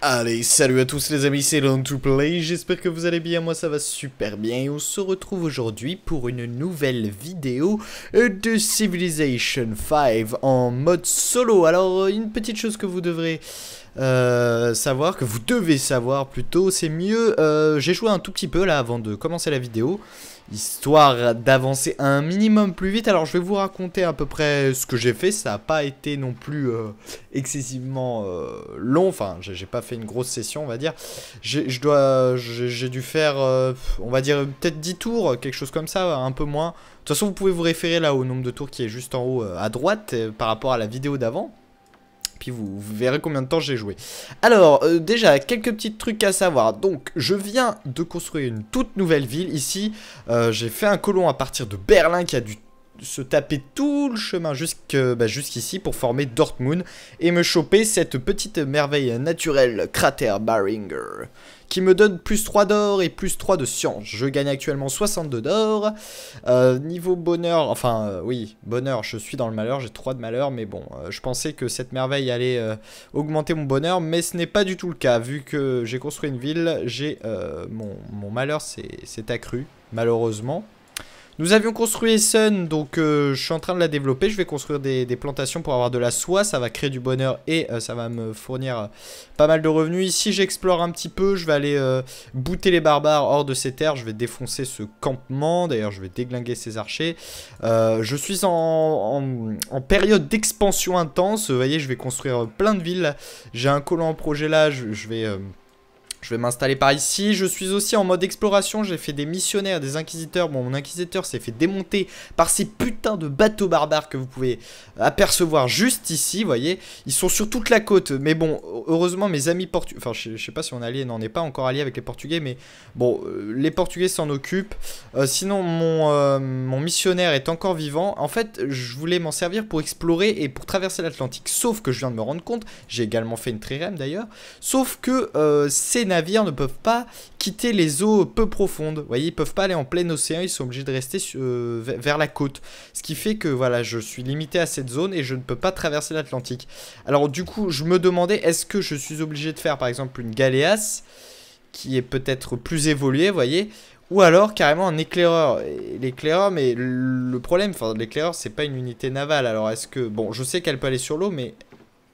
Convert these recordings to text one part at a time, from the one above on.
Allez, salut à tous les amis, c'est Long to Play, j'espère que vous allez bien, moi ça va super bien et on se retrouve aujourd'hui pour une nouvelle vidéo euh, de Civilization 5 en mode solo. Alors, euh, une petite chose que vous devrez euh, savoir, que vous devez savoir plutôt, c'est mieux, j'ai joué un tout petit peu là avant de commencer la vidéo histoire d'avancer un minimum plus vite. Alors je vais vous raconter à peu près ce que j'ai fait, ça n'a pas été non plus euh, excessivement euh, long, enfin j'ai pas fait une grosse session on va dire. Je dois, j'ai dû faire, euh, on va dire peut-être 10 tours, quelque chose comme ça, un peu moins. De toute façon vous pouvez vous référer là au nombre de tours qui est juste en haut à droite par rapport à la vidéo d'avant. Puis vous, verrez combien de temps j'ai joué. Alors, euh, déjà, quelques petits trucs à savoir. Donc, je viens de construire une toute nouvelle ville. Ici, euh, j'ai fait un colon à partir de Berlin qui a dû se taper tout le chemin bah, jusqu'ici pour former Dortmund et me choper cette petite merveille naturelle, cratère Baringer qui me donne plus 3 d'or et plus 3 de science. Je gagne actuellement 62 d'or. Euh, niveau bonheur, enfin euh, oui, bonheur, je suis dans le malheur, j'ai 3 de malheur, mais bon, euh, je pensais que cette merveille allait augmenter mon bonheur, mais ce n'est pas du tout le cas. Vu que j'ai construit une ville, j'ai mon, mon malheur s'est accru, malheureusement. Nous avions construit Sun, donc euh, je suis en train de la développer. Je vais construire des, plantations pour avoir de la soie. Ça va créer du bonheur et euh, ça va me fournir euh, pas mal de revenus. Ici, j'explore un petit peu. Je vais aller bouter les barbares hors de ces terres. Je vais défoncer ce campement. D'ailleurs, je vais déglinguer ces archers. je suis en, période d'expansion intense. Vous voyez, je vais construire plein de villes. J'ai un colon en projet là. je vais... Je vais m'installer par ici. Je suis aussi en mode exploration. J'ai fait des missionnaires, des inquisiteurs. Bon, mon inquisiteur s'est fait démonter par ces putains de bateaux barbares que vous pouvez apercevoir juste ici, voyez. Ils sont sur toute la côte. Mais bon, heureusement, mes amis portugais... Enfin, je, sais pas si on est allié. Non, on n'est pas encore allié avec les portugais. Mais bon, euh, les portugais s'en occupent. Euh, sinon, mon, euh, mon missionnaire est encore vivant. En fait, je voulais m'en servir pour explorer et pour traverser l'Atlantique. Sauf que je viens de me rendre compte. J'ai également fait une trirème d'ailleurs. Sauf que c'est navires ne peuvent pas quitter les eaux peu profondes. Vous voyez, ils peuvent pas aller en plein océan, ils sont obligés de rester euh, vers la côte. Ce qui fait que voilà, je suis limité à cette zone et je ne peux pas traverser l'Atlantique. Alors du coup, je me demandais, est-ce que je suis obligé de faire par exemple une galéas qui est peut-être plus évoluée, vous voyez ou alors carrément un éclaireur. L'éclaireur, mais le problème, enfin l'éclaireur, c'est pas une unité navale. Alors est-ce que bon, je sais qu'elle peut aller sur l'eau, mais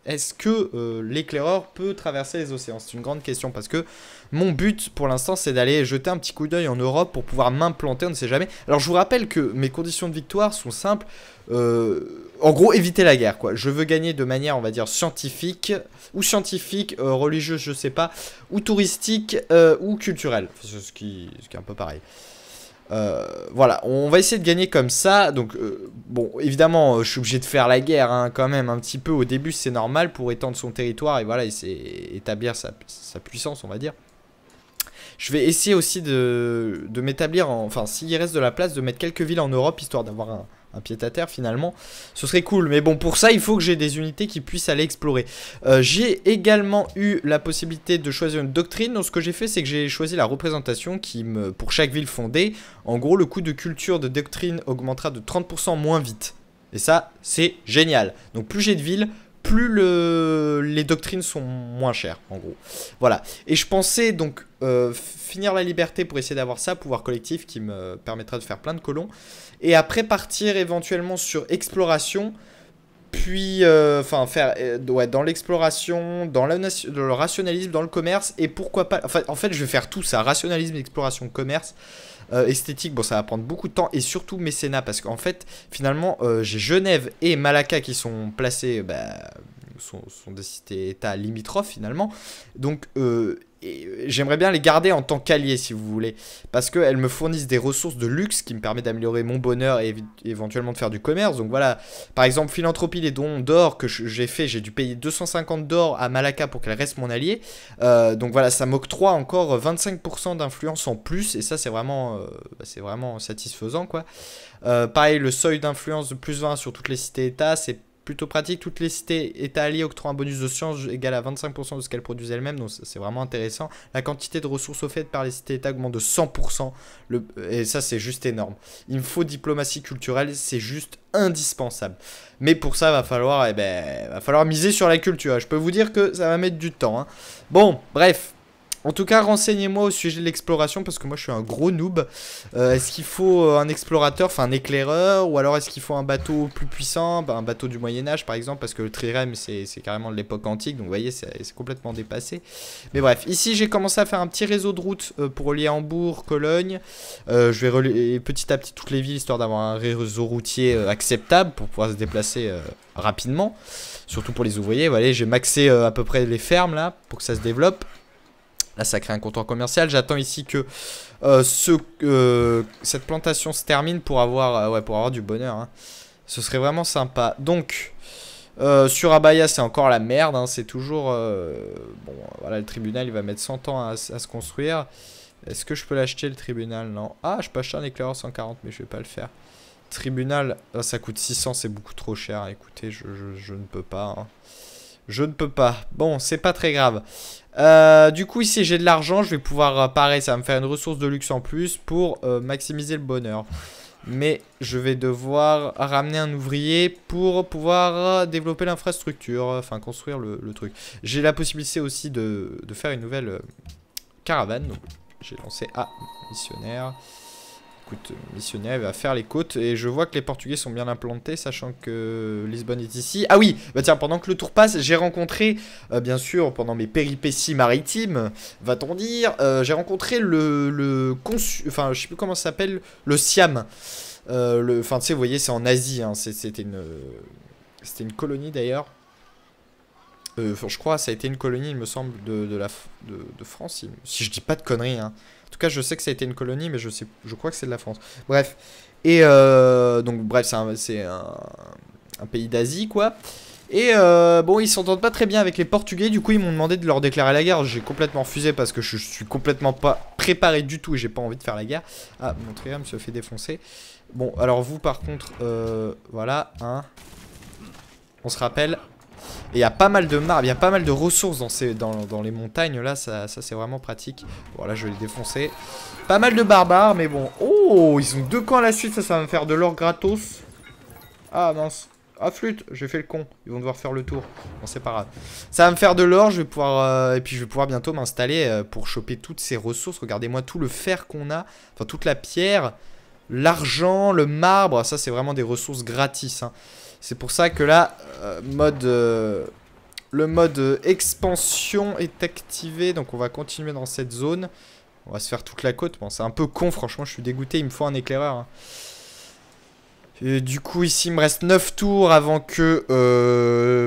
est-ce que euh, l'éclaireur peut traverser les océans C'est une grande question parce que mon but pour l'instant c'est d'aller jeter un petit coup d'œil en Europe pour pouvoir m'implanter, on ne sait jamais. Alors je vous rappelle que mes conditions de victoire sont simples. Euh, en gros, éviter la guerre quoi. Je veux gagner de manière, on va dire, scientifique ou scientifique, euh, religieuse, je sais pas, ou touristique ou culturelle. ce qui est un peu pareil. Euh, voilà, on va essayer de gagner comme ça. Donc, euh, bon, évidemment, euh, je suis obligé de faire la guerre hein, quand même un petit peu. Au début, c'est normal pour étendre son territoire et voilà, c'est établir sa, puissance, on va dire. Je vais essayer aussi de, de m'établir, enfin, s'il reste de la place, de mettre quelques villes en Europe, histoire d'avoir un, un pied-à-terre finalement. Ce serait cool, mais bon, pour ça, il faut que j'ai des unités qui puissent aller explorer. Euh, j'ai également eu la possibilité de choisir une doctrine. Donc, ce que j'ai fait, c'est que j'ai choisi la représentation qui, me, pour chaque ville fondée, en gros, le coût de culture de doctrine augmentera de 30% moins vite. Et ça, c'est génial. Donc plus j'ai de villes, plus les doctrines sont moins chères, en gros. Voilà. Et je pensais donc euh, finir la liberté pour essayer d'avoir ça, pouvoir collectif qui me permettra de faire plein de colons. Et après partir éventuellement sur exploration, puis euh, enfin faire euh, dans l'exploration, dans, le rationalisme, dans le commerce, et pourquoi pas. en fait, je vais faire tout ça rationalisme, exploration, commerce. Euh, esthétique, bon, ça va prendre beaucoup de temps. Et surtout mécénat, parce qu'en fait, finalement, euh, j'ai Genève et Malacca qui sont placés bah, sont, des cités-États limitrophes finalement. Donc euh, j'aimerais bien les garder en tant qu'alliés si vous voulez, parce qu'elles me fournissent des ressources de luxe qui me permettent d'améliorer mon bonheur et éventuellement de faire du commerce. Donc voilà, par exemple philanthropie, les dons d'or que j'ai fait, j'ai dû payer 250 d'or à Malacca pour qu'elle reste mon allié. Euh, donc voilà, ça m'octroie encore 25% d'influence en plus, et ça c'est vraiment, euh, bah, vraiment satisfaisant quoi. pareil, le seuil d'influence de plus 20 sur toutes les cités-États, c'est plutôt pratique. Toutes les cités états alliés octroient un bonus de science égal à 25% de ce qu'elles produisent elles-mêmes, donc c'est vraiment intéressant. La quantité de ressources offertes par les cités états augmente de 100%, et ça c'est juste énorme. Il me faut diplomatie culturelle, c'est juste indispensable. Mais pour ça, va falloir, eh ben, va falloir miser sur la culture. Je peux vous dire que ça va mettre du temps. Hein. Bon, bref, en tout cas, renseignez-moi au sujet de l'exploration parce que moi je suis un gros noob. Euh, est-ce qu'il faut euh, un explorateur, enfin un éclaireur, ou alors est-ce qu'il faut un bateau plus puissant, bah, un bateau du Moyen-Âge par exemple, parce que le trirem, c'est carrément de l'époque antique, donc vous voyez, c'est complètement dépassé. Mais bref, ici j'ai commencé à faire un petit réseau de routes euh, pour relier Hambourg, Cologne. je vais relier petit à petit toutes les villes histoire d'avoir un réseau routier acceptable pour pouvoir se déplacer rapidement, surtout pour les ouvriers. Voilà, j'ai maxé à peu près les fermes là pour que ça se développe. Là, ça crée un comptoir commercial. J'attends ici que euh, ce, euh, cette plantation se termine pour avoir, euh, ouais, pour avoir du bonheur. Hein. Ce serait vraiment sympa. Donc, sur Abaya, c'est encore la merde. Hein. C'est toujours... bon, voilà, le tribunal, il va mettre 100 ans à, se construire. Est-ce que je peux l'acheter, le tribunal Non. Ah, je peux acheter un éclaireur 140, mais je vais pas le faire. Tribunal, ah, ça coûte 600, c'est beaucoup trop cher. Écoutez, je, je, ne peux pas. Hein. Je ne peux pas. Bon, c'est pas très grave. Euh, du coup, ici, j'ai de l'argent. Je vais pouvoir, euh, pareil, ça va me faire une ressource de luxe en plus pour euh, maximiser le bonheur. Mais je vais devoir ramener un ouvrier pour pouvoir développer l'infrastructure, enfin construire le, truc. J'ai la possibilité aussi de, faire une nouvelle caravane. j'ai lancé... A. missionnaire. Écoute, euh, missionnaire, va faire les côtes. Et je vois que les Portugais sont bien implantés, sachant que Lisbonne est ici. Ah oui, bah tiens, pendant que le tour passe, j'ai rencontré, euh, bien sûr, pendant mes péripéties maritimes, va-t-on dire, euh, j'ai rencontré le, le Enfin, je sais plus comment ça s'appelle, le Siam. Enfin, tu sais, vous voyez, c'est en Asie, hein. c'était une... C'était une colonie d'ailleurs. Euh, je crois ça a été une colonie, il me semble, de, la, de, France, si je dis pas de conneries. Hein. En tout cas, je sais que ça a été une colonie, mais je, sais, je crois que c'est de la France. Bref. Et euh, donc, bref, c'est un, un, un, pays d'Asie, quoi. Et euh, bon, ils s'entendent pas très bien avec les Portugais, du coup, ils m'ont demandé de leur déclarer la guerre. J'ai complètement refusé parce que je suis complètement pas préparé du tout et j'ai pas envie de faire la guerre. Ah, mon me se fait défoncer. Bon, alors vous, par contre, voilà, hein. On se rappelle, et il y a pas mal de marbre, il y a pas mal de ressources dans, ces, dans, dans les montagnes. Là, ça, ça c'est vraiment pratique. Bon, là, je vais les défoncer. Pas mal de barbares, mais bon. Oh, ils ont deux camps à la suite. Ça, ça va me faire de l'or gratos. Ah, mince. Ah flûte, j'ai fait le con. Ils vont devoir faire le tour. Bon, c'est pas grave. Ça va me faire de l'or, je vais pouvoir euh, et puis je vais pouvoir bientôt m'installer euh, pour choper toutes ces ressources. Regardez-moi tout le fer qu'on a, enfin toute la pierre, l'argent, le marbre. Ça, c'est vraiment des ressources gratis. Hein. C'est pour ça que là, euh, euh, le mode euh, expansion est activé. Donc on va continuer dans cette zone. On va se faire toute la côte. Bon, c'est un peu con, franchement, je suis dégoûté. Il me faut un éclaireur. Hein. Et du coup, ici, il me reste 9 tours avant que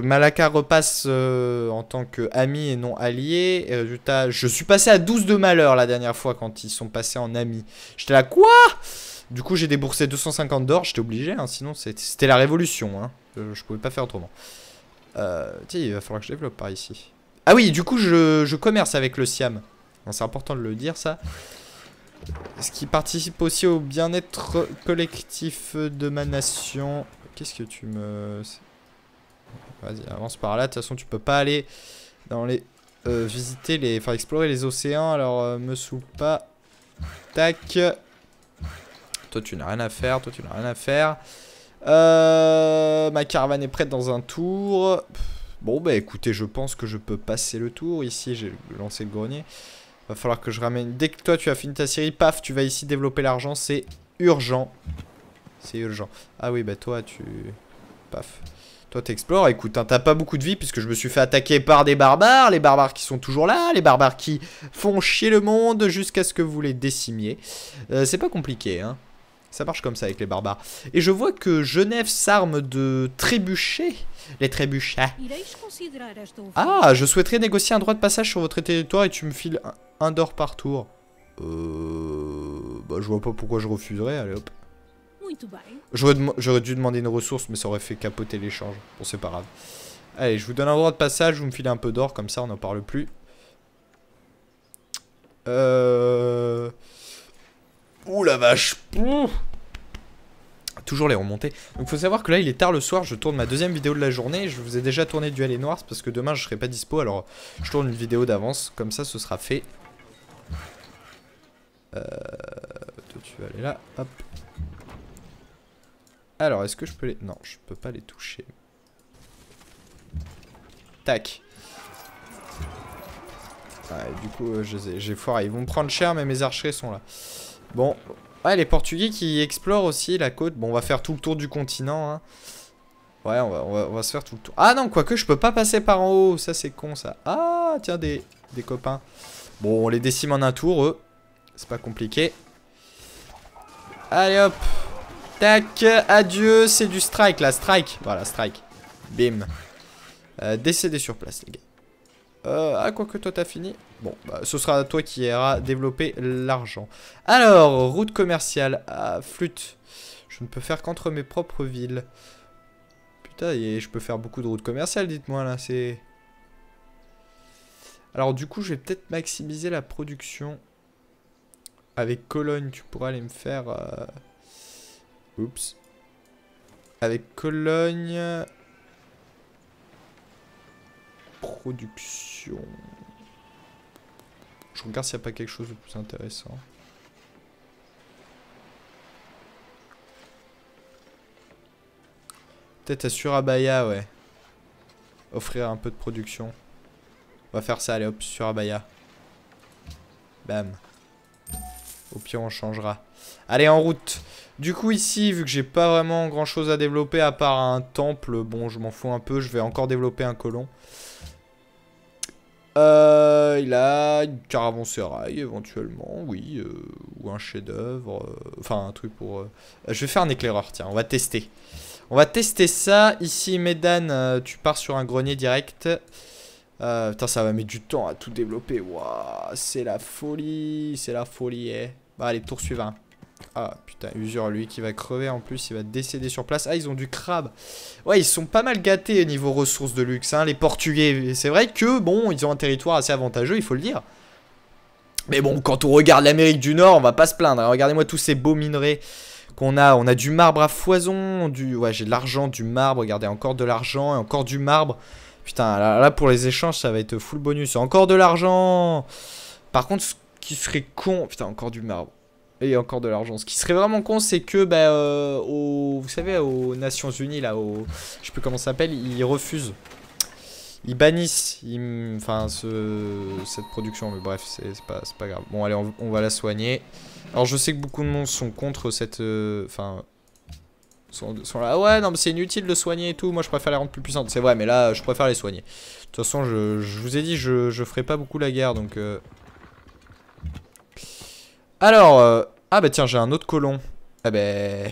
Malaka repasse en tant qu'ami et non allié. résultat, je suis passé à 12 de malheur la dernière fois quand ils sont passés en ami. J'étais là, quoi du coup, j'ai déboursé 250 d'or, j'étais obligé, hein, sinon c'était la révolution. Hein. Euh, je, pouvais pas faire autrement. Euh, tiens, il va falloir que je développe par ici. Ah oui, du coup, je, commerce avec le Siam. C'est important de le dire, ça. Ce qui participe aussi au bien-être collectif de ma nation. Qu'est-ce que tu me... Vas-y, avance par là. De toute façon, tu peux pas aller dans les... Euh, visiter les... Enfin, explorer les océans. Alors, euh, me soupe pas. Tac. Toi, tu n'as rien à faire. Toi, tu n'as rien à faire. Euh, ma caravane est prête dans un tour. Bon, bah écoutez, je pense que je peux passer le tour. Ici, j'ai lancé le grenier. Va falloir que je ramène... Dès que toi, tu as fini ta série, paf, tu vas ici développer l'argent. C'est urgent. C'est urgent. Ah oui, bah toi, tu... Paf. Toi, t'explores. Écoute, hein, t'as pas beaucoup de vie puisque je me suis fait attaquer par des barbares. Les barbares qui sont toujours là. Les barbares qui font chier le monde jusqu'à ce que vous les décimiez. Euh, c'est pas compliqué, hein. Ça marche comme ça avec les barbares. Et je vois que Genève s'arme de trébuchets. Les trébuchets. Ah, je souhaiterais négocier un droit de passage sur votre territoire et tu me files un, d'or par tour. Euh... Bah, je vois pas pourquoi je refuserais. Allez, hop. J'aurais dû demander une ressource, mais ça aurait fait capoter l'échange. Bon, c'est pas grave. Allez, je vous donne un droit de passage. Vous me filez un peu d'or, comme ça, on n'en parle plus. Euh... Ouh la vache Toujours les remonter. Donc faut savoir que là il est tard le soir, je tourne ma deuxième vidéo de la journée. Je vous ai déjà tourné du et Noir parce que demain je serai pas dispo. Alors je tourne une vidéo d'avance, comme ça ce sera fait. Euh, toi, tu vas aller là, hop. Alors est-ce que je peux les... Non, je peux pas les toucher. Tac. Ouais du coup, euh, j'ai foiré. Ils vont me prendre cher, mais mes archers sont là. Bon. Ouais, les Portugais qui explorent aussi la côte. Bon, on va faire tout le tour du continent. Hein. Ouais, on va, se faire tout le tour. Ah non, quoique, je peux pas passer par en haut. Ça, c'est con, ça. Ah, tiens, des, copains. Bon, on les décime en un tour, eux. C'est pas compliqué. Allez, hop. Tac, adieu. C'est du strike, là. Strike. Voilà, strike. Bim. Euh, décédé sur place, les gars. Euh, quoi que toi t'as fini. Bon, bah, ce sera toi qui iras développer l'argent. Alors, route commerciale à flûte. Je ne peux faire qu'entre mes propres villes. Putain, et je peux faire beaucoup de routes commerciales, dites-moi là, c'est... Alors du coup, je vais peut-être maximiser la production. Avec Cologne, tu pourras aller me faire... Euh, Oups. Avec Cologne production. Je regarde s'il n'y a pas quelque chose de plus intéressant. Peut-être à Surabaya, ouais. Offrir un peu de production. On va faire ça, allez hop, Surabaya. Bam. Au pire, on changera. Allez, en route. Du coup, ici, vu que j'ai pas vraiment grand chose à développer à part un temple, bon, je m'en fous un peu, je vais encore développer un colon. Euh, il a une caravansérail éventuellement, oui, euh, ou un chef-d'œuvre, euh, enfin un truc pour. Euh, je vais faire un éclaireur, tiens, on va tester. On va tester ça. Ici, Médane, tu pars sur un grenier direct. putain, ça va mettre du temps à tout développer. Waouh, c'est la folie, c'est la folie. Eh. Bah, allez, tour suivant. Ah putain, usure, lui qui va crever en plus, il va décéder sur place. Ah, ils ont du crabe. Ouais, ils sont pas mal gâtés au niveau ressources de luxe, hein, les Portugais. C'est vrai que, bon, ils ont un territoire assez avantageux, il faut le dire. Mais bon, quand on regarde l'Amérique du Nord, on va pas se plaindre. Hein. Regardez-moi tous ces beaux minerais qu'on a. On a du marbre à foison, du... Ouais, j'ai de l'argent, du marbre, regardez, encore de l'argent et encore du marbre. Putain, là, pour les échanges, ça va être full bonus. Encore de l'argent Par contre, ce qui serait con... Putain, encore du marbre. Et encore de l'argent. Ce qui serait vraiment con, c'est que, bah, euh, vous savez, aux Nations Unies, là, au, je sais plus comment ça s'appelle, ils refusent. Ils bannissent enfin, cette production, mais bref, c'est pas, pas grave. Bon, allez, on, va la soigner. Alors, je sais que beaucoup de monde sont contre cette... Euh, enfin... sont, là, ouais, non, mais c'est inutile de soigner et tout. Moi, je préfère les rendre plus puissantes. C'est vrai, mais là, je préfère les soigner. De toute façon, je, vous ai dit, je, je ferai pas beaucoup la guerre, donc... Euh, alors, euh, ah bah tiens, j'ai un autre colon. Ah bah,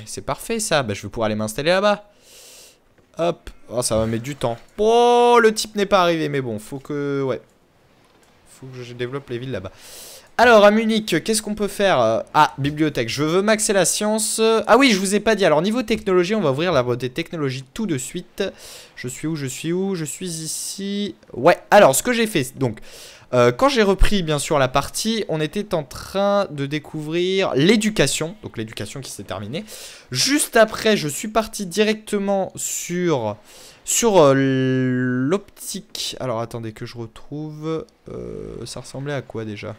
c'est parfait ça. Bah, je vais pouvoir aller m'installer là-bas. Hop. Oh, ça va mettre du temps. Oh, le type n'est pas arrivé, mais bon, faut que... Ouais. Faut que je développe les villes là-bas. Alors, à Munich, qu'est-ce qu'on peut faire euh, Ah, bibliothèque. Je veux maxer la science. Ah oui, je vous ai pas dit. Alors, niveau technologie, on va ouvrir la des technologies tout de suite. Je suis où Je suis où Je suis ici. Ouais, alors, ce que j'ai fait, donc... Euh, quand j'ai repris bien sûr la partie, on était en train de découvrir l'éducation, donc l'éducation qui s'est terminée. Juste après, je suis parti directement sur, sur euh, l'optique. Alors attendez que je retrouve... Euh, ça ressemblait à quoi déjà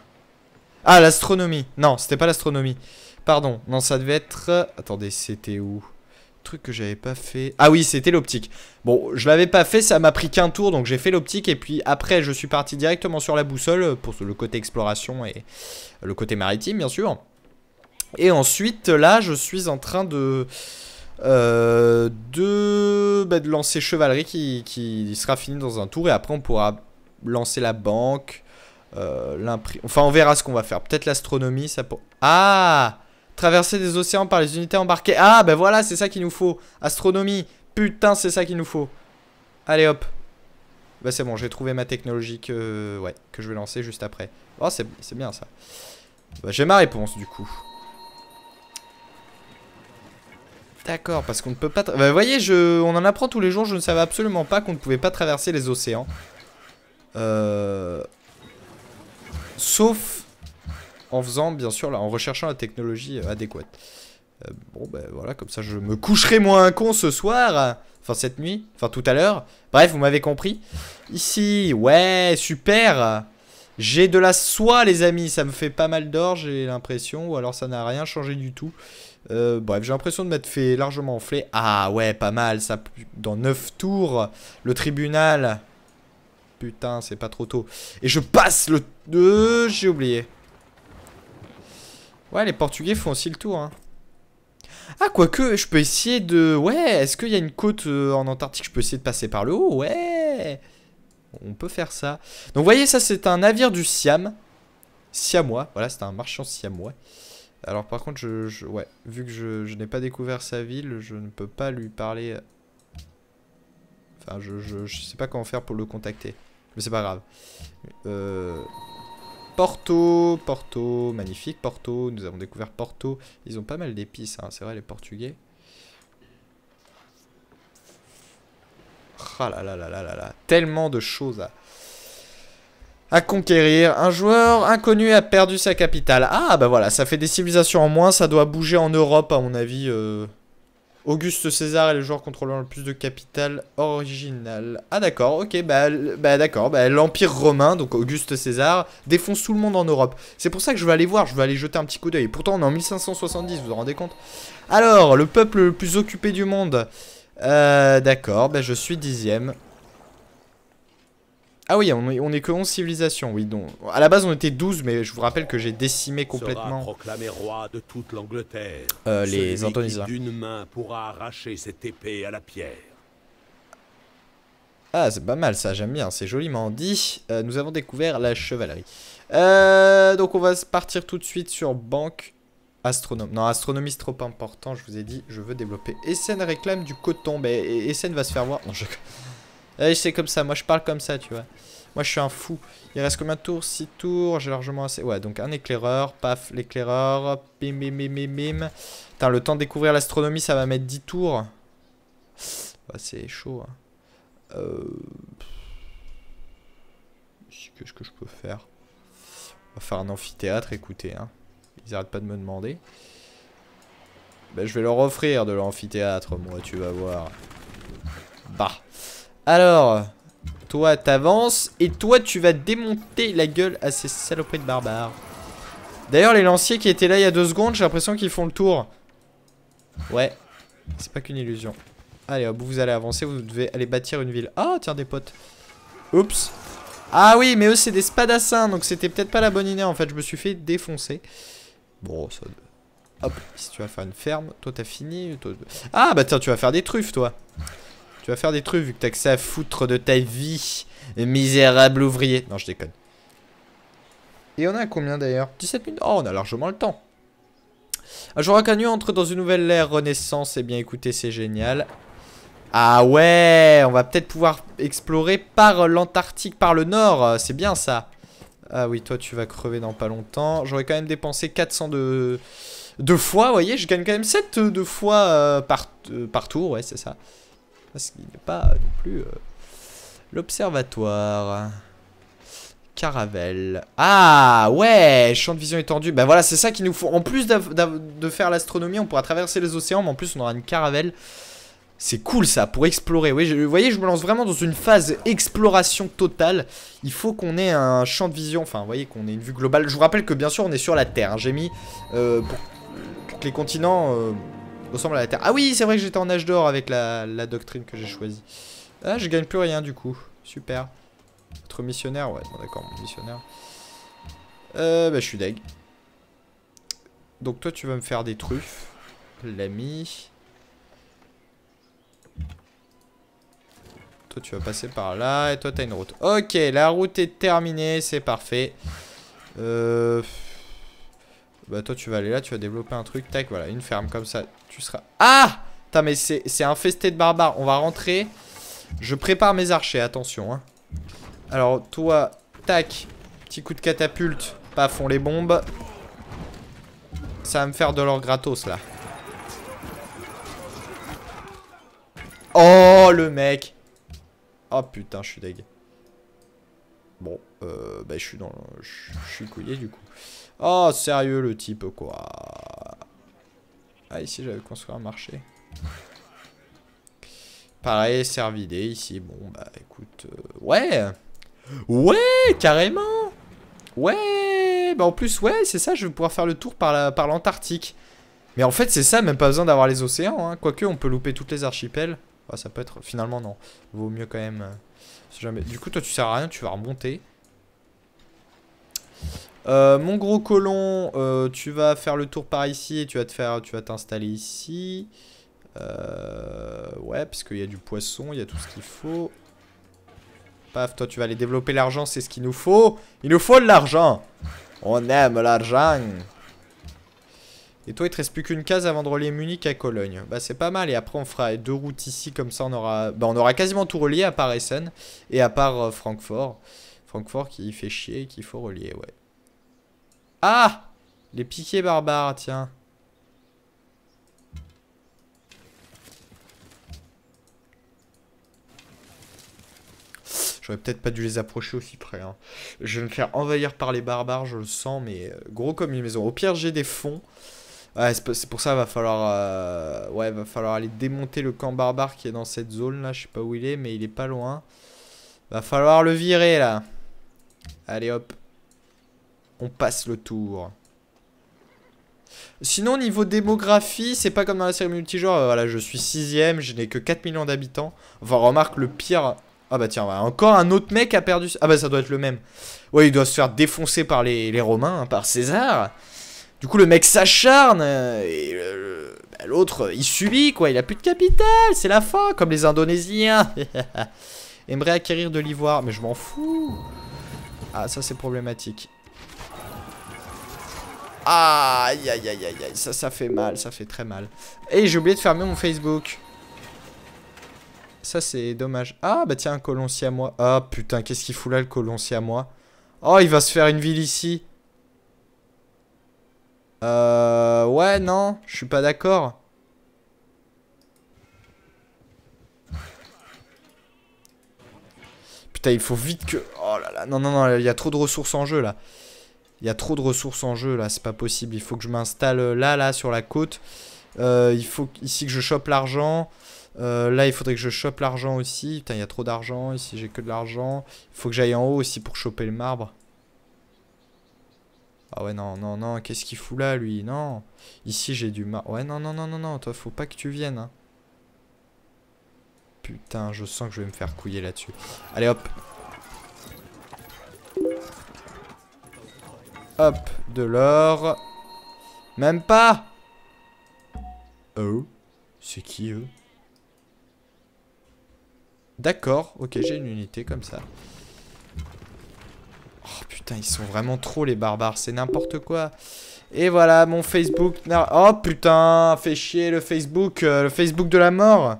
Ah, l'astronomie. Non, c'était pas l'astronomie. Pardon, non, ça devait être... Attendez, c'était où que j'avais pas fait. Ah oui, c'était l'optique. Bon, je l'avais pas fait, ça m'a pris qu'un tour, donc j'ai fait l'optique. Et puis après, je suis parti directement sur la boussole euh, pour le côté exploration et le côté maritime, bien sûr. Et ensuite, là, je suis en train de... Euh, de, bah, de lancer chevalerie qui, qui sera fini dans un tour et après on pourra lancer la banque, euh, Enfin, on verra ce qu'on va faire. Peut-être l'astronomie, ça pour... Ah Traverser des océans par les unités embarquées. Ah, ben voilà, c'est ça qu'il nous faut. Astronomie. Putain, c'est ça qu'il nous faut. Allez, hop. Bah c'est bon, j'ai trouvé ma technologie que, ouais, que je vais lancer juste après. Oh, c'est bien ça. Bah, j'ai ma réponse du coup. D'accord, parce qu'on ne peut pas... Bah, vous voyez, je... on en apprend tous les jours, je ne savais absolument pas qu'on ne pouvait pas traverser les océans. Euh... Sauf en faisant, bien sûr, là, en recherchant la technologie euh, adéquate. Euh, bon, ben voilà, comme ça je me coucherai moins un con ce soir. Euh, enfin, cette nuit. Enfin, tout à l'heure. Bref, vous m'avez compris. Ici, ouais, super. J'ai de la soie, les amis. Ça me fait pas mal d'or, j'ai l'impression. Ou alors ça n'a rien changé du tout. bref, j'ai l'impression de m'être fait largement enflé. Ah ouais, pas mal. ça Dans 9 tours, le tribunal. Putain, c'est pas trop tôt. Et je passe le... j'ai oublié. Ouais, les Portugais font aussi le tour. Hein. Ah, quoique, je peux essayer de... Ouais, est-ce qu'il y a une côte euh, en Antarctique Je peux essayer de passer par le haut Ouais On peut faire ça. Donc, vous voyez, ça, c'est un navire du Siam. Siamois. Voilà, c'est un marchand siamois. Alors, par contre, je... ouais, vu que je, n'ai pas découvert sa ville, je ne peux pas lui parler... Enfin, je, je, je sais pas comment faire pour le contacter. Mais c'est pas grave. Euh... Porto, Porto, magnifique Porto. Nous avons découvert Porto. Ils ont pas mal d'épices, hein, c'est vrai, les Portugais. Ah là là là là là Tellement de choses à, conquérir. Un joueur inconnu a perdu sa capitale. Ah bah voilà, ça fait des civilisations en moins. Ça doit bouger en Europe, à mon avis. Euh, Auguste César est le joueur contrôlant le plus de capital original. Ah d'accord, ok, bah, bah d'accord, bah, l'Empire romain, donc Auguste César, défonce tout le monde en Europe. C'est pour ça que je vais aller voir, je vais aller jeter un petit coup d'œil. Pourtant on est en 1570, vous vous rendez compte Alors, le peuple le plus occupé du monde. Euh, d'accord, bah je suis dixième. Ah oui, on est, que 11 civilisations, oui. Donc, à la base, on était 12, mais je vous rappelle que j'ai décimé complètement. proclamé roi de toute l'Angleterre. Euh, les Antonisiens. D'une main pourra arracher cette épée à la pierre. Ah, c'est pas mal ça, j'aime bien, c'est joliment dit. Euh, nous avons découvert la chevalerie. Euh, donc on va partir tout de suite sur banque astronome. Non, astronomie c'est trop important, je vous ai dit, je veux développer. Essen réclame du coton, mais e-, Essen va se faire voir. Non, je... Eh, c'est comme ça, moi je parle comme ça, tu vois. Moi je suis un fou. Il reste combien de tours 6 tours, j'ai largement assez. Ouais, donc un éclaireur, paf, l'éclaireur, bim bim bim bim bim. Putain, le temps de découvrir l'astronomie, ça va mettre 10 tours. Bah, c'est chaud. Hein. Euh, qu'est-ce que je peux faire On va faire un amphithéâtre, écoutez. Hein. Ils arrêtent pas de me demander. Bah, je vais leur offrir de l'amphithéâtre, moi, tu vas voir. Bah. Alors, toi t'avances et toi tu vas démonter la gueule à ces saloperies de barbares. D'ailleurs les lanciers qui étaient là il y a deux secondes, j'ai l'impression qu'ils font le tour. Ouais, c'est pas qu'une illusion. Allez vous allez avancer, vous devez aller bâtir une ville. Ah oh, tiens des potes. Oups. Ah oui, mais eux c'est des spadassins, donc c'était peut-être pas la bonne idée en fait, je me suis fait défoncer. Bon, ça... Hop, si tu vas faire une ferme, toi t'as fini. Ah bah tiens, tu vas faire des truffes toi. Tu vas faire des trucs vu que t'as que ça à foutre de ta vie, misérable ouvrier. Non, je déconne. Et on a combien d'ailleurs 17 minutes Oh, on a largement le temps. Un jour entre dans une nouvelle ère renaissance. Eh bien, écoutez, c'est génial. Ah ouais, on va peut-être pouvoir explorer par l'Antarctique, par le nord. C'est bien ça. Ah oui, toi, tu vas crever dans pas longtemps. J'aurais quand même dépensé 400 de... Deux fois, vous voyez, je gagne quand même 7 euh, deux fois euh, par, euh, par tour, ouais, c'est ça. Parce qu'il n'est pas euh, non plus euh, l'observatoire. Caravelle. Ah ouais, champ de vision étendu. Ben voilà, c'est ça qu'il nous faut. En plus de faire l'astronomie, on pourra traverser les océans, mais en plus on aura une caravelle. C'est cool ça, pour explorer. Oui, vous voyez, je me lance vraiment dans une phase exploration totale. Il faut qu'on ait un champ de vision, enfin, vous voyez, qu'on ait une vue globale. Je vous rappelle que bien sûr, on est sur la Terre. Hein. J'ai mis, euh, que les continents ressemble à la Terre. Ah oui, c'est vrai que j'étais en âge d'or avec la, doctrine que j'ai choisie. Ah, je gagne plus rien du coup. Super. Votre missionnaire, ouais, d'accord, mon missionnaire. Euh, bah je suis deg. Donc toi, tu vas me faire des truffes. L'ami. Toi, tu vas passer par là et toi, t'as une route. Ok, la route est terminée, c'est parfait. Euh... Bah toi tu vas aller là, tu vas développer un truc, tac, voilà, une ferme comme ça, tu seras... Ah Putain mais c'est infesté de barbares, on va rentrer. Je prépare mes archers, attention. Hein. Alors toi, tac, petit coup de catapulte, paf, on les bombes. Ça va me faire de l'or gratos là. Oh le mec Oh putain je suis deg. Bon, euh, bah je suis dans... Je suis couillé du coup. Oh, sérieux, le type, quoi. Ah, ici, j'avais construit un marché. Pareil, servidé, ici. Bon, bah, écoute... Euh, ouais Ouais, carrément Ouais Bah, en plus, ouais, c'est ça, je vais pouvoir faire le tour par l'Antarctique. La, par Mais en fait, c'est ça, même pas besoin d'avoir les océans. Hein. Quoique, on peut louper toutes les archipels. Ah, ça peut être... Finalement, non. Vaut mieux quand même... Euh, du coup, toi, tu sers à rien, tu vas remonter. Euh, mon gros colon, euh, tu vas faire le tour par ici et tu vas te faire, tu vas t'installer ici. Euh, ouais, parce qu'il y a du poisson, il y a tout ce qu'il faut. Paf, toi tu vas aller développer l'argent, c'est ce qu'il nous faut. Il nous faut de l'argent. On aime l'argent. Et toi, il te reste plus qu'une case avant de relier Munich à Cologne. Bah, c'est pas mal. Et après, on fera deux routes ici, comme ça, on aura, bah, on aura quasiment tout relié à part Essen et à part Francfort. Francfort qui fait chier et qu'il faut relier, ouais. Ah Les piquets barbares, tiens. J'aurais peut-être pas dû les approcher aussi près. Hein. Je vais me faire envahir par les barbares, je le sens, mais euh, gros comme une maison. Au pire, j'ai des fonds. c'est pour ça va falloir euh, ouais, va falloir aller démonter le camp barbare qui est dans cette zone là, je sais pas où il est mais il est pas loin. Va falloir le virer là. Allez hop. On passe le tour. Sinon, niveau démographie, c'est pas comme dans la série multijoueur. Euh, voilà, je suis sixième, je n'ai que 4 millions d'habitants. Enfin, remarque, le pire... Ah bah tiens, encore un autre mec a perdu... Ah bah ça doit être le même. Ouais, il doit se faire défoncer par les, Romains, hein, par César. Du coup, le mec s'acharne euh, et bah, l'autre, euh, il subit, quoi. Il a plus de capital, c'est la fin, comme les Indonésiens. Aimerait acquérir de l'ivoire, mais je m'en fous. Ah, ça, c'est problématique. Aïe, aïe, aïe, aïe, aïe. Ça, ça fait mal, ça fait très mal. Et j'ai oublié de fermer mon Facebook. Ça, c'est dommage. Ah, bah tiens, un coloncier à moi. Ah, putain, qu'est-ce qu'il fout là, le colon à moi Oh, il va se faire une ville ici. Euh... Ouais, non, je suis pas d'accord. Putain, il faut vite que... Oh là là, non, non, non, il y a trop de ressources en jeu, là. Il y a trop de ressources en jeu là, c'est pas possible. Il faut que je m'installe euh, là, là, sur la côte. Euh, il faut ici que je chope l'argent. Euh, là, il faudrait que je chope l'argent aussi. Putain, il y a trop d'argent. Ici, j'ai que de l'argent. Il faut que j'aille en haut aussi pour choper le marbre. Ah ouais, non, non, non. Qu'est-ce qu'il fout là, lui Non. Ici, j'ai du marbre. Ouais, non, non, non, non, non. Toi, faut pas que tu viennes. Hein. Putain, je sens que je vais me faire couiller là-dessus. Allez, hop. Hop, de l'or. Même pas Oh, c'est qui eux D'accord, ok, j'ai une unité comme ça. Oh putain, ils sont vraiment trop les barbares, c'est n'importe quoi. Et voilà, mon Facebook... Oh putain, fait chier le Facebook, euh, le Facebook de la mort.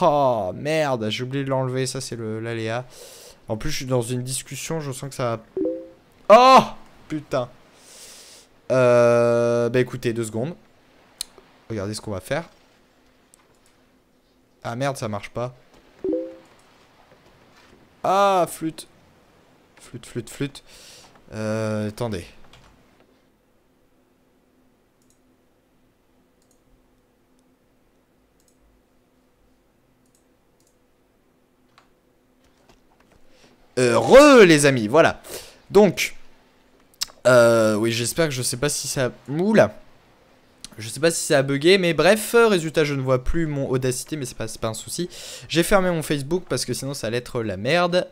Oh merde, j'ai oublié de l'enlever, ça c'est l'aléa. En plus, je suis dans une discussion, je sens que ça... Oh putain. Euh, bah écoutez, deux secondes. Regardez ce qu'on va faire. Ah merde, ça marche pas. Ah, flûte. Flûte, flûte, flûte. Euh, attendez. Heureux, les amis, voilà. Donc, euh, oui, j'espère que je sais pas si ça... là je sais pas si ça a bugué, mais bref, euh, résultat, je ne vois plus mon audacité, mais c'est pas, pas un souci. J'ai fermé mon Facebook parce que sinon ça allait être la merde.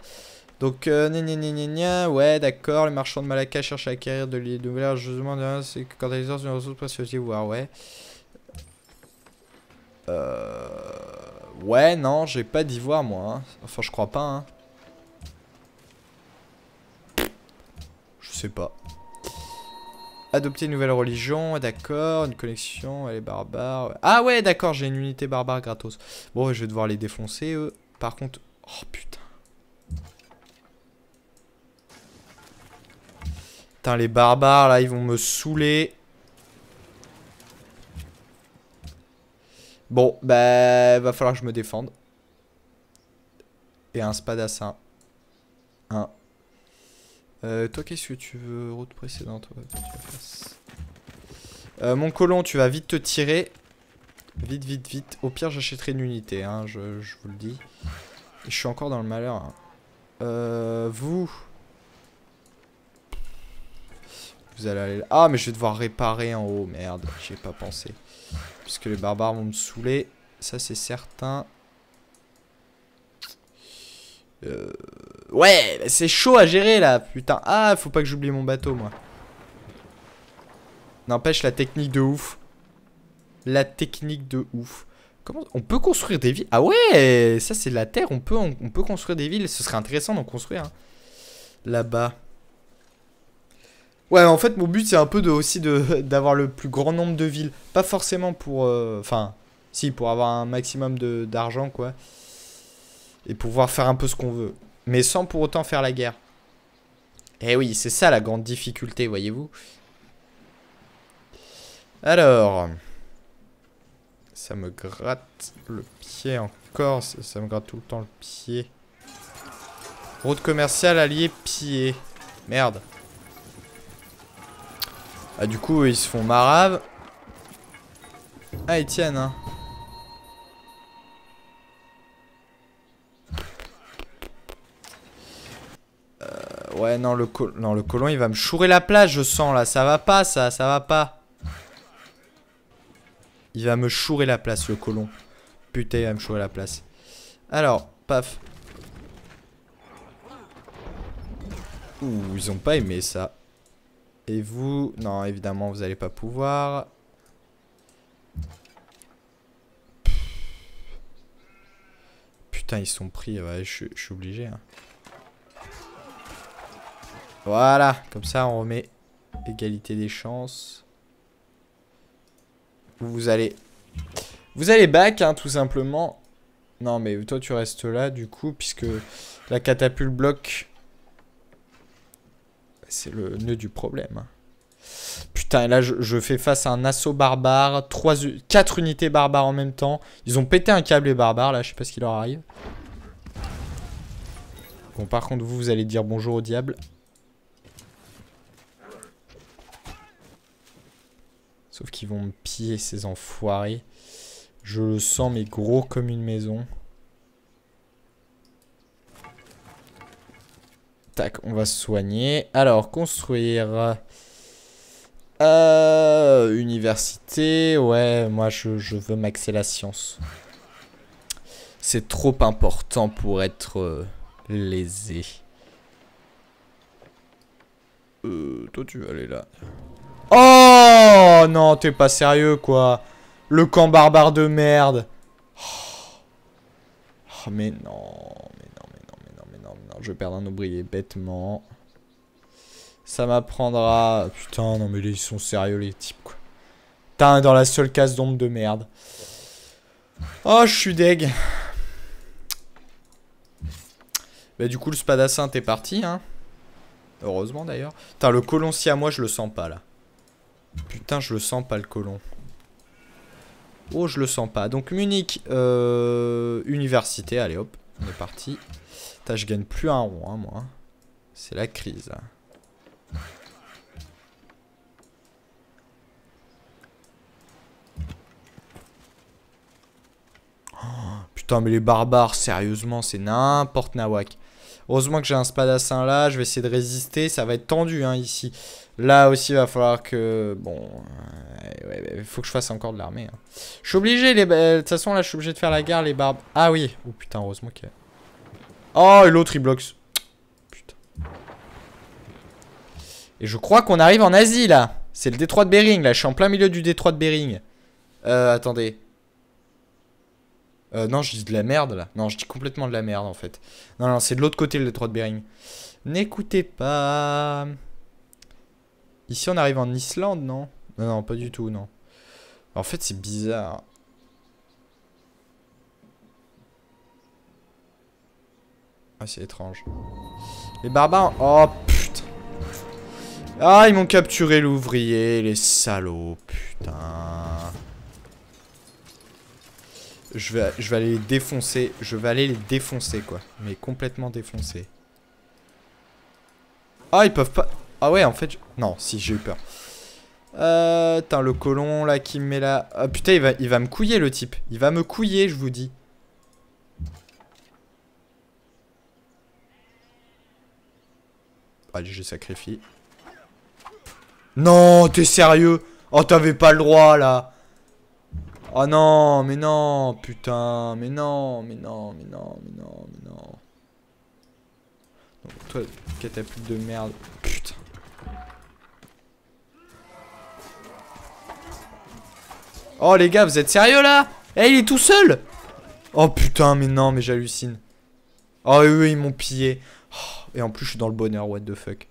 Donc, euh, ni, ni, ni, ouais, d'accord, les marchands de Malacca cherchent à acquérir de l'île de Je demande, hein, c'est que quand ils ont une ressource précieuse, voir, ouais. Euh... Ouais, non, j'ai pas d'ivoire, moi. Hein. Enfin, je crois pas, hein. Je sais pas. Adopter une nouvelle religion, d'accord, une connexion, elle est barbare. Ah ouais, d'accord, j'ai une unité barbare gratos. Bon, je vais devoir les défoncer, eux. Par contre... Oh putain. Putain, les barbares, là, ils vont me saouler. Bon, bah, va falloir que je me défende. Et un spadassin. Un euh, toi, qu'est-ce que tu veux Route précédente, euh, mon colon, tu vas vite te tirer. Vite, vite, vite. Au pire, j'achèterai une unité, hein, je, vous le dis. je suis encore dans le malheur. Hein. Euh, vous. Vous allez aller là. Ah, mais je vais devoir réparer en haut. Merde, j'y ai pas pensé. Puisque les barbares vont me saouler. Ça, c'est certain. Euh... Ouais, c'est chaud à gérer là, putain. Ah, faut pas que j'oublie mon bateau, moi. N'empêche la technique de ouf. La technique de ouf. Comment on peut construire des villes Ah ouais, ça c'est de la terre, on peut, on, peut construire des villes. Ce serait intéressant d'en construire. Hein. Là-bas. Ouais, en fait, mon but c'est un peu de, aussi d'avoir le plus grand nombre de villes. Pas forcément pour... Euh, enfin, si, pour avoir un maximum d'argent, quoi. Et pouvoir faire un peu ce qu'on veut mais sans pour autant faire la guerre. Eh oui, c'est ça la grande difficulté, voyez-vous. Alors, ça me gratte le pied encore, ça, me gratte tout le temps le pied. Route commerciale alliée pied Merde. Ah du coup ils se font marave. Ah ils tiennent hein. Ouais, non le, non, le colon, il va me chourer la place je sens, là. Ça va pas, ça, ça va pas. Il va me chourer la place, le colon. Putain, il va me chourer la place. Alors, paf. Ouh, ils ont pas aimé ça. Et vous Non, évidemment, vous allez pas pouvoir. Putain, ils sont pris. Ouais, je suis obligé. Hein. Voilà, comme ça on remet égalité des chances. Vous allez... Vous allez back, hein, tout simplement. Non, mais toi, tu restes là, du coup, puisque la catapulte bloque... C'est le nœud du problème. Hein. Putain, là, je, fais face à un assaut barbare. 3, 4 unités barbares en même temps. Ils ont pété un câble, les barbares, là. Je sais pas ce qui leur arrive. Bon, par contre, vous, vous allez dire bonjour au diable. Sauf qu'ils vont me piller ces enfoirés. Je le sens, mais gros comme une maison. Tac, on va se soigner. Alors, construire... Euh, université, ouais, moi je, veux maxer la science. C'est trop important pour être euh, lésé. Euh, toi tu vas aller là. Oh Oh non, t'es pas sérieux quoi. Le camp barbare de merde. Oh. oh mais non, mais non, mais non, mais non, mais non, non. Je vais perdre un ouvrier bêtement. Ça m'apprendra... Putain, non mais ils sont sérieux les types quoi. Putain, dans la seule case d'ombre de merde. Oh, je suis deg. Bah du coup, le spadassin, t'es parti, hein. Heureusement d'ailleurs. Putain, le coloncier à moi, je le sens pas là. Putain, je le sens pas le colon. Oh, je le sens pas. Donc Munich, euh, université. Allez hop, on est parti. Putain, je gagne plus un rond, hein, moi. C'est la crise. Oh, putain, mais les barbares, sérieusement, c'est n'importe nawak. Heureusement que j'ai un spadassin là, je vais essayer de résister, ça va être tendu hein, ici. Là aussi, il va falloir que... Bon... Euh, il faut que je fasse encore de l'armée. Hein. Je suis obligé, les... De toute façon, là, je suis obligé de faire la guerre les barbes. Ah oui Oh putain, heureusement qu'il y Oh, et l'autre, il bloque. Putain. Et je crois qu'on arrive en Asie, là. C'est le détroit de Bering, là. Je suis en plein milieu du détroit de Bering. Euh, attendez. Euh, non, je dis de la merde, là. Non, je dis complètement de la merde, en fait. Non, non, c'est de l'autre côté, le détroit de Bering. N'écoutez pas... Ici, on arrive en Islande, non Non, non, pas du tout, non. En fait, c'est bizarre. Ah, c'est étrange. Les barbares... Oh, putain. Ah, ils m'ont capturé l'ouvrier, les salauds, putain. Je vais, je vais aller les défoncer. Je vais aller les défoncer, quoi. Mais complètement défoncer. Ah, ils peuvent pas... Ah ouais, en fait, non, si, j'ai eu peur. Euh, le colon, là, qui me met là... Ah, putain, il va, il va me couiller, le type. Il va me couiller, je vous dis. Allez, je sacrifie. Non, t'es sérieux Oh, t'avais pas le droit, là Oh non, mais non, putain, mais non, mais non, mais non, mais non, mais non. Donc, toi, catapulte de merde. Putain. Oh les gars, vous êtes sérieux là Eh, il est tout seul Oh putain, mais non, mais j'hallucine. Oh, eux, ils m'ont pillé. Oh, et en plus, je suis dans le bonheur, what the fuck.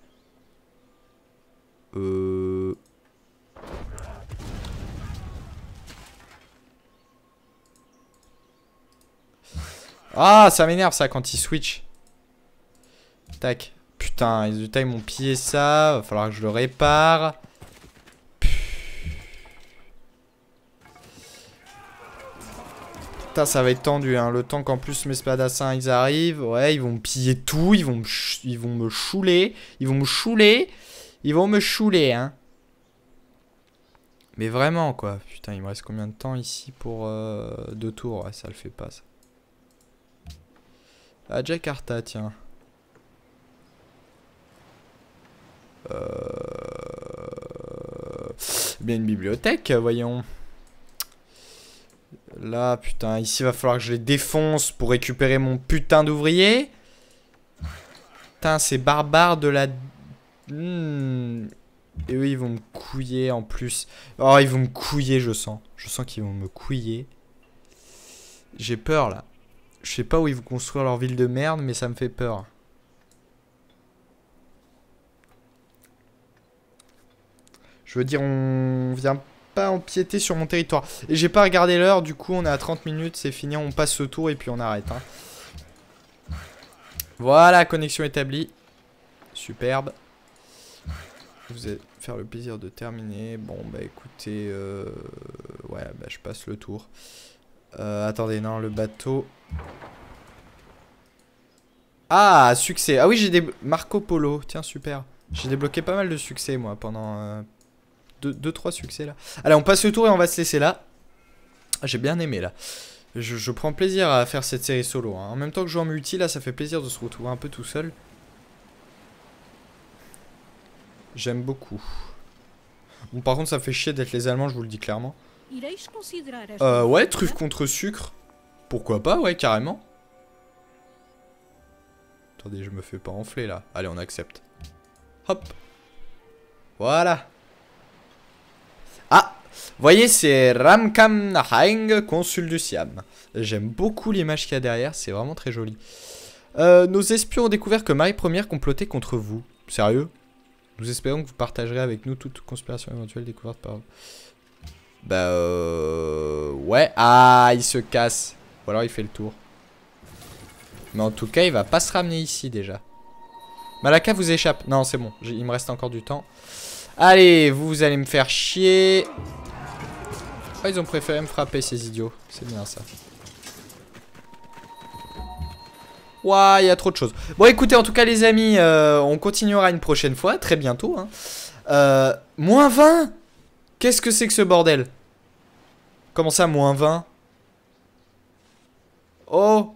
Euh... Ah, ça m'énerve ça quand il switch. Tac. Putain, ils m'ont pillé ça. Va falloir que je le répare. ça va être tendu, hein. Le temps qu'en plus mes spadassins, ils arrivent. Ouais, ils vont me piller tout. Ils vont me, ils vont me chouler. Ils vont me chouler. Ils vont me chouler, hein. Mais vraiment, quoi. Putain, il me reste combien de temps ici pour euh, deux tours Ça le fait pas, ça. À ah, Jakarta, tiens. Euh... Bien une bibliothèque, voyons. Là, putain, ici, va falloir que je les défonce pour récupérer mon putain d'ouvrier. Putain, ces barbares de la... Hmm. Et eux, ils vont me couiller en plus. Oh, ils vont me couiller, je sens. Je sens qu'ils vont me couiller. J'ai peur, là. Je sais pas où ils vont construire leur ville de merde, mais ça me fait peur. Je veux dire, on vient pas empiéter sur mon territoire. Et j'ai pas regardé l'heure, du coup on est à 30 minutes, c'est fini, on passe ce tour et puis on arrête. Hein. Voilà, connexion établie. Superbe. Je vous faire le plaisir de terminer. Bon bah écoutez, euh... ouais bah je passe le tour. Euh, attendez, non, le bateau... Ah, succès. Ah oui, j'ai des... Marco Polo, tiens, super. J'ai débloqué pas mal de succès, moi, pendant, euh, deux, trois succès là. Allez, on passe le tour et on va se laisser là. Ah, j'ai bien aimé là. Je, prends plaisir à faire cette série solo. Hein. En même temps que je joue en multi, là, ça fait plaisir de se retrouver un peu tout seul. J'aime beaucoup. Bon, par contre, ça fait chier d'être les Allemands, je vous le dis clairement. Euh, ouais, truffe contre sucre. Pourquoi pas, ouais, carrément. Attendez, je me fais pas enfler, là. Allez, on accepte. Hop. Voilà. Ah Voyez, c'est Ramkam consul du Siam. J'aime beaucoup l'image qu'il y a derrière, c'est vraiment très joli. Euh, nos espions ont découvert que Marie Première complotait contre vous. Sérieux Nous espérons que vous partagerez avec nous toute conspiration éventuelle découverte par... Bah euh... Ouais. Ah, il se casse. Ou alors il fait le tour. Mais en tout cas, il va pas se ramener ici déjà. Malaka vous échappe. Non, c'est bon. Il me reste encore du temps. Allez, vous allez me faire chier. Ah, ils ont préféré me frapper, ces idiots. C'est bien ça. Ouah, il y a trop de choses. Bon, écoutez, en tout cas, les amis, euh, on continuera une prochaine fois, très bientôt. Hein. Euh, moins 20 Qu'est-ce que c'est que ce bordel Comment ça, moins 20 Oh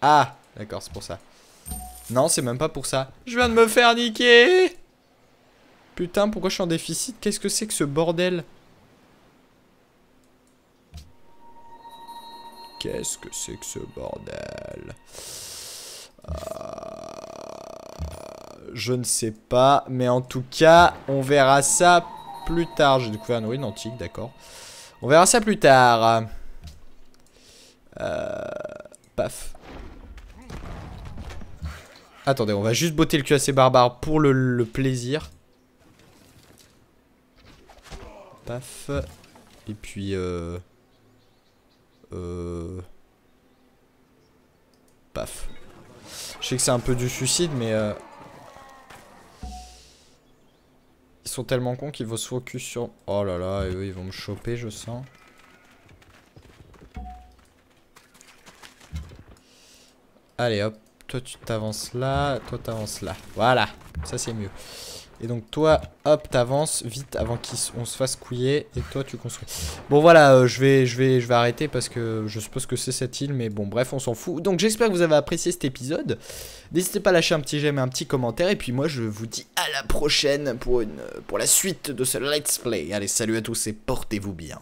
Ah, d'accord, c'est pour ça. Non, c'est même pas pour ça. Je viens de me faire niquer Putain, pourquoi je suis en déficit Qu'est-ce que c'est que ce bordel Qu'est-ce que c'est que ce bordel ah, Je ne sais pas, mais en tout cas, on verra ça plus tard. J'ai découvert une ruine antique, d'accord. On verra ça plus tard. Euh, paf. Attendez, on va juste botter le cul à ces barbares pour le, plaisir. Paf. Et puis... Euh, euh, paf. Je sais que c'est un peu du suicide, mais... Euh, ils sont tellement cons qu'ils vont se focus sur... Oh là là, eux, ils vont me choper, je sens. Allez, hop toi tu t'avances là, toi t'avances là. Voilà, ça c'est mieux. Et donc toi, hop, t'avances vite avant qu'on se fasse couiller et toi tu construis. Bon voilà, euh, je vais je vais je vais arrêter parce que je suppose que c'est cette île mais bon bref, on s'en fout. Donc j'espère que vous avez apprécié cet épisode. N'hésitez pas à lâcher un petit j'aime, et un petit commentaire et puis moi je vous dis à la prochaine pour une pour la suite de ce let's play. Allez, salut à tous et portez-vous bien.